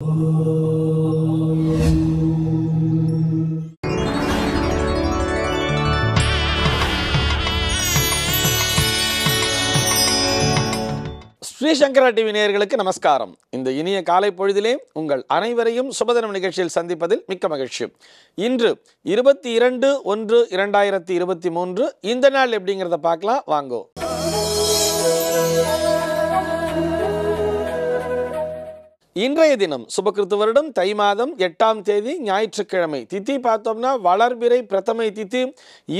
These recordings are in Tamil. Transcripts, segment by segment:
ஸ்ரீசங்கரா டிவி நேயர்களுக்கு நமஸ்காரம் இந்த இனிய காலை பொழுதிலே உங்கள் அனைவரையும் சுபதினம் நிகழ்ச்சியில் சந்திப்பதில் மிக்க மகிழ்ச்சி இன்று இருபத்தி இரண்டு ஒன்று இரண்டாயிரத்தி இருபத்தி மூன்று இந்த நாள் எப்படிங்கிறத பார்க்கலாம் வாங்கோ இன்றைய தினம் சுபகிருத்து வருடம் தை மாதம் எட்டாம் தேதி ஞாயிற்றுக்கிழமை தித்தி பார்த்தோம்னா வளர்பிறை பிரதமை தித்தி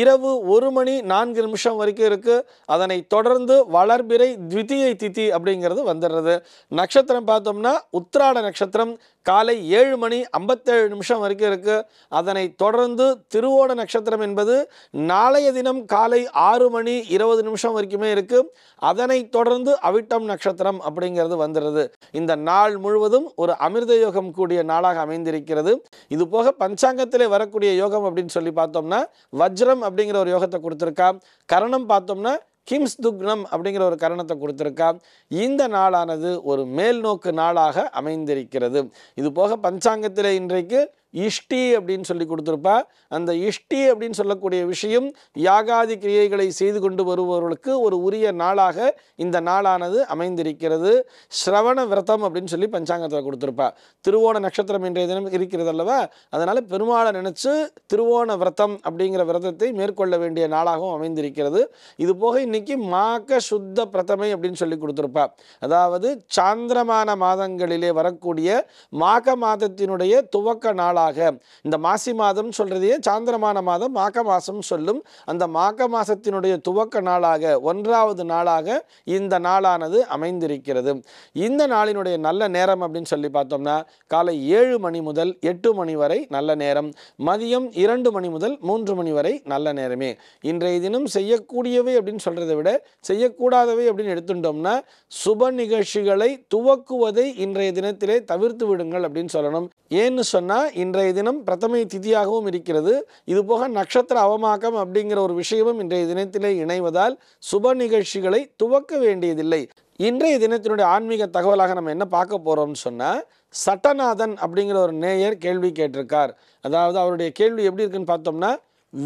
இரவு ஒரு மணி நான்கு நிமிஷம் வரைக்கும் இருக்குது அதனை தொடர்ந்து வளர்பிறை த்விதியை தித்தி அப்படிங்கிறது வந்துடுறது நட்சத்திரம் பார்த்தோம்னா உத்திராட நட்சத்திரம் காலை ஏழு மணி ஐம்பத்தேழு நிமிஷம் வரைக்கும் இருக்குது அதனை தொடர்ந்து திருவோண நட்சத்திரம் என்பது நாளைய தினம் காலை ஆறு மணி இருபது நிமிஷம் வரைக்குமே இருக்குது அதனை தொடர்ந்து அவிட்டம் நட்சத்திரம் அப்படிங்கிறது வந்துடுது இந்த நாள் முழுவதும் ஒரு அமிர்த யோகம் கூடிய நாளாக அமைந்திருக்கிறது இது போக பஞ்சாங்கத்திலே வரக்கூடிய யோகம் அப்படின்னு சொல்லி பார்த்தோம்னா வஜ்ரம் அப்படிங்கிற ஒரு யோகத்தை கொடுத்துருக்கா கரணம் பார்த்தோம்னா கிம்ஸ் துக்னம் அப்படிங்கிற ஒரு கரணத்தை கொடுத்துருக்கா இந்த நாளானது ஒரு மேல்நோக்கு நாளாக அமைந்திருக்கிறது இது போக பஞ்சாங்கத்தில் இன்றைக்கு இஷ்டி அப்படின்னு சொல்லி கொடுத்துருப்பா அந்த இஷ்டி அப்படின்னு சொல்லக்கூடிய விஷயம் யாகாதி கிரியைகளை செய்து கொண்டு வருபவர்களுக்கு ஒரு உரிய நாளாக இந்த நாளானது அமைந்திருக்கிறது ஸ்ரவண விரதம் அப்படின்னு சொல்லி பஞ்சாங்கத்தில் கொடுத்துருப்பா திருவோண நட்சத்திரம் இன்றைய தினம் இருக்கிறது அல்லவா அதனால் பெருமாளை நினச்சி திருவோண விரதம் அப்படிங்கிற விரதத்தை மேற்கொள்ள வேண்டிய நாளாகவும் அமைந்திருக்கிறது இது போக இன்றைக்கி மாக சுத்த பிரதமை அப்படின்னு சொல்லி கொடுத்துருப்பா அதாவது சாந்திரமான மாதங்களிலே வரக்கூடிய மாக மாதத்தினுடைய துவக்க நாள் நாளாக இந்த மாசி மாதம் சொல்றதே சாந்திரமான மாதம் மாக மாதம் சொல்லும் அந்த மாக மாதத்தினுடைய துவக்க நாளாக ஒன்றாவது நாளாக இந்த நாளானது அமைந்திருக்கிறது இந்த நாளினுடைய நல்ல நேரம் அப்படின்னு சொல்லி பார்த்தோம்னா காலை ஏழு மணி முதல் எட்டு மணி வரை நல்ல நேரம் மதியம் இரண்டு மணி முதல் மூன்று மணி வரை நல்ல நேரமே இன்றைய தினம் செய்யக்கூடியவை அப்படின்னு சொல்றதை விட செய்யக்கூடாதவை அப்படின்னு எடுத்துட்டோம்னா சுப நிகழ்ச்சிகளை துவக்குவதை இன்றைய தினத்திலே தவிர்த்து விடுங்கள் அப்படின்னு சொல்லணும் ஏன்னு சொன்னால் இன்றைய தினம் பிரதமை திதியாகவும் இருக்கிறது இதுபோக நட்சத்திர அவமாக்கம் அப்படிங்கிற ஒரு விஷயமும் இன்றைய தினத்திலே இணைவதால் சுப நிகழ்ச்சிகளை துவக்க வேண்டியதில்லை இன்றைய தினத்தினுடைய ஆன்மீக தகவலாக நம்ம என்ன பார்க்க போகிறோம்னு சொன்னால் சட்டநாதன் அப்படிங்கிற ஒரு நேயர் கேள்வி கேட்டிருக்கார் அதாவது அவருடைய கேள்வி எப்படி இருக்குன்னு பார்த்தோம்னா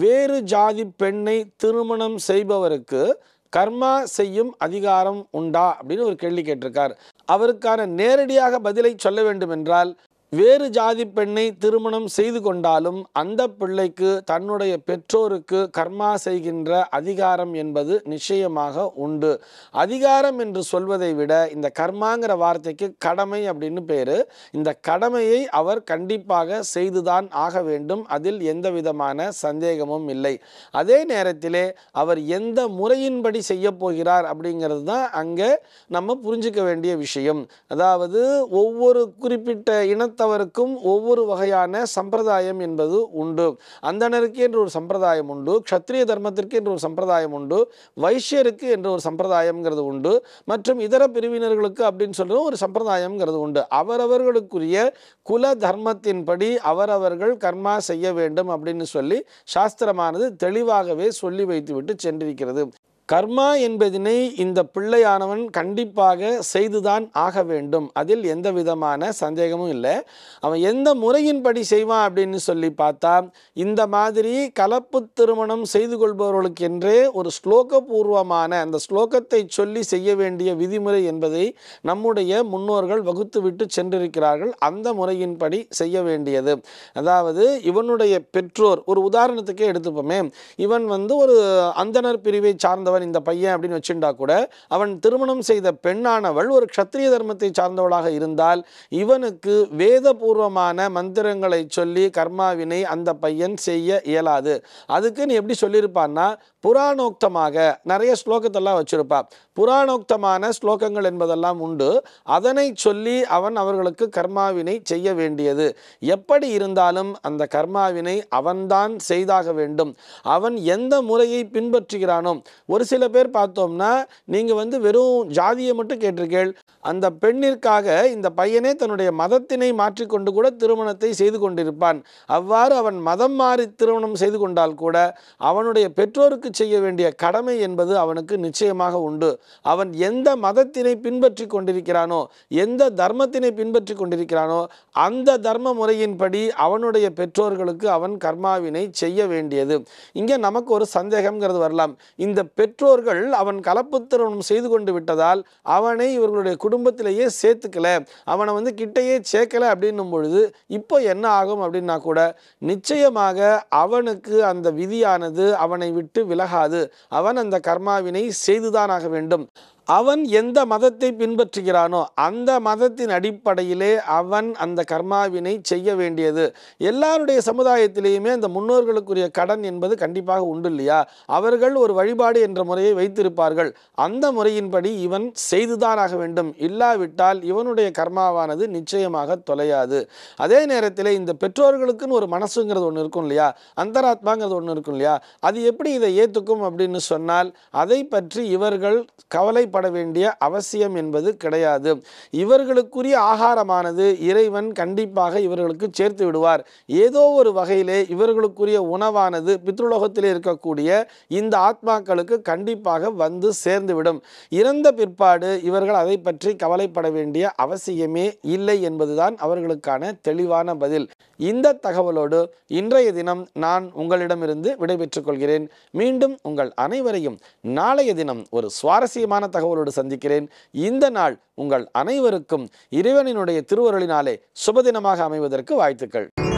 வேறு ஜாதி பெண்ணை திருமணம் செய்பவருக்கு கர்மா செய்யும் அதிகாரம் உண்டா அப்படின்னு ஒரு கேள்வி கேட்டிருக்கார் அவருக்கான நேரடியாக பதிலை சொல்ல வேண்டும் என்றால் வேறு ஜாதி பெண்ணை திருமணம் செய்து கொண்டாலும் அந்த பிள்ளைக்கு தன்னுடைய பெற்றோருக்கு கர்மா செய்கின்ற அதிகாரம் என்பது நிச்சயமாக உண்டு அதிகாரம் என்று சொல்வதை விட இந்த கர்மாங்கிற வார்த்தைக்கு கடமை அப்படின்னு பேர் இந்த கடமையை அவர் கண்டிப்பாக செய்துதான் ஆக வேண்டும் அதில் எந்த விதமான சந்தேகமும் இல்லை அதே நேரத்திலே அவர் எந்த முறையின்படி செய்ய போகிறார் அப்படிங்கிறது தான் அங்கே நம்ம புரிஞ்சிக்க வேண்டிய விஷயம் அதாவது ஒவ்வொரு குறிப்பிட்ட இனத்தை பொறுத்தவருக்கும் ஒவ்வொரு வகையான சம்பிரதாயம் என்பது உண்டு அந்தனருக்கு என்று ஒரு சம்பிரதாயம் உண்டு க்ஷத்ரிய தர்மத்திற்கு என்று ஒரு சம்பிரதாயம் உண்டு வைஷ்யருக்கு என்று ஒரு சம்பிரதாயம்ங்கிறது உண்டு மற்றும் இதர பிரிவினர்களுக்கு அப்படின்னு சொல்கிறோம் ஒரு சம்பிரதாயம்ங்கிறது உண்டு அவரவர்களுக்குரிய குல தர்மத்தின்படி அவரவர்கள் கர்மா செய்ய வேண்டும் அப்படின்னு சொல்லி சாஸ்திரமானது தெளிவாகவே சொல்லி வைத்துவிட்டு சென்றிருக்கிறது கர்மா என்பதனை இந்த பிள்ளையானவன் கண்டிப்பாக செய்துதான் ஆக வேண்டும் அதில் எந்த விதமான சந்தேகமும் இல்லை அவன் எந்த முறையின்படி செய்வான் அப்படின்னு சொல்லி பார்த்தா இந்த மாதிரி கலப்பு திருமணம் செய்து கொள்பவர்களுக்கென்றே ஒரு ஸ்லோகபூர்வமான அந்த ஸ்லோகத்தை சொல்லி செய்ய வேண்டிய விதிமுறை என்பதை நம்முடைய முன்னோர்கள் வகுத்துவிட்டு சென்றிருக்கிறார்கள் அந்த முறையின்படி செய்ய வேண்டியது அதாவது இவனுடைய பெற்றோர் ஒரு உதாரணத்துக்கே எடுத்துப்போமே இவன் வந்து ஒரு அந்தனர் பிரிவை சார்ந்த சார்ந்தவன் இந்த பையன் அப்படின்னு வச்சுட்டா கூட அவன் திருமணம் செய்த பெண்ணானவள் ஒரு க்ஷத்ரிய தர்மத்தை சார்ந்தவளாக இருந்தால் இவனுக்கு வேதபூர்வமான மந்திரங்களை சொல்லி கர்மாவினை அந்த பையன் செய்ய இயலாது அதுக்கு நீ எப்படி சொல்லியிருப்பான்னா புராணோக்தமாக நிறைய ஸ்லோகத்தெல்லாம் வச்சுருப்பா புராணோக்தமான ஸ்லோகங்கள் என்பதெல்லாம் உண்டு அதனை சொல்லி அவன் அவர்களுக்கு கர்மாவினை செய்ய வேண்டியது எப்படி இருந்தாலும் அந்த கர்மாவினை அவன்தான் செய்தாக வேண்டும் அவன் எந்த முறையை பின்பற்றுகிறானோ ஒரு ஒரு சில பேர் பார்த்தோம்னா நீங்கள் வந்து வெறும் ஜாதியை மட்டும் கேட்டிருக்கீள் அந்த பெண்ணிற்காக இந்த பையனே தன்னுடைய மதத்தினை மாற்றிக்கொண்டு கூட திருமணத்தை செய்து கொண்டிருப்பான் அவ்வாறு அவன் மதம் மாறி திருமணம் செய்து கொண்டால் கூட அவனுடைய பெற்றோருக்கு செய்ய வேண்டிய கடமை என்பது அவனுக்கு நிச்சயமாக உண்டு அவன் எந்த மதத்தினை பின்பற்றி கொண்டிருக்கிறானோ எந்த தர்மத்தினை பின்பற்றி கொண்டிருக்கிறானோ அந்த தர்ம முறையின்படி அவனுடைய பெற்றோர்களுக்கு அவன் கர்மாவினை செய்ய வேண்டியது இங்கே நமக்கு ஒரு சந்தேகம்ங்கிறது வரலாம் இந்த பெற்ற பெற்றோர்கள் அவன் கலப்பு திருமணம் செய்து கொண்டு விட்டதால் அவனை இவர்களுடைய குடும்பத்திலேயே சேர்த்துக்கல அவனை வந்து கிட்டையே சேர்க்கலை அப்படின்னும் பொழுது இப்போ என்ன ஆகும் அப்படின்னா கூட நிச்சயமாக அவனுக்கு அந்த விதியானது அவனை விட்டு விலகாது அவன் அந்த கர்மாவினை செய்துதான் ஆக வேண்டும் அவன் எந்த மதத்தை பின்பற்றுகிறானோ அந்த மதத்தின் அடிப்படையிலே அவன் அந்த கர்மாவினை செய்ய வேண்டியது எல்லாருடைய சமுதாயத்திலேயுமே அந்த முன்னோர்களுக்குரிய கடன் என்பது கண்டிப்பாக உண்டு இல்லையா அவர்கள் ஒரு வழிபாடு என்ற முறையை வைத்திருப்பார்கள் அந்த முறையின்படி இவன் செய்துதானாக வேண்டும் இல்லாவிட்டால் இவனுடைய கர்மாவானது நிச்சயமாக தொலையாது அதே நேரத்தில் இந்த பெற்றோர்களுக்குன்னு ஒரு மனசுங்கிறது ஒன்று இருக்கும் இல்லையா அந்தராத்மாங்கிறது ஒன்று இருக்கும் இல்லையா அது எப்படி இதை ஏற்றுக்கும் அப்படின்னு சொன்னால் அதை பற்றி இவர்கள் கவலை கவலைப்பட வேண்டிய அவசியம் என்பது கிடையாது இவர்களுக்குரிய ஆகாரமானது இறைவன் கண்டிப்பாக இவர்களுக்கு சேர்த்து விடுவார் ஏதோ ஒரு வகையிலே இவர்களுக்குரிய உணவானது பித்ருலோகத்தில் இருக்கக்கூடிய இந்த ஆத்மாக்களுக்கு கண்டிப்பாக வந்து சேர்ந்துவிடும் இறந்த பிற்பாடு இவர்கள் அதை பற்றி கவலைப்பட வேண்டிய அவசியமே இல்லை என்பதுதான் அவர்களுக்கான தெளிவான பதில் இந்த தகவலோடு இன்றைய தினம் நான் உங்களிடமிருந்து விடைபெற்றுக் கொள்கிறேன் மீண்டும் உங்கள் அனைவரையும் நாளைய தினம் ஒரு சுவாரஸ்யமான தகவலோடு சந்திக்கிறேன் இந்த நாள் உங்கள் அனைவருக்கும் இறைவனினுடைய திருவருளினாலே சுபதினமாக அமைவதற்கு வாழ்த்துக்கள்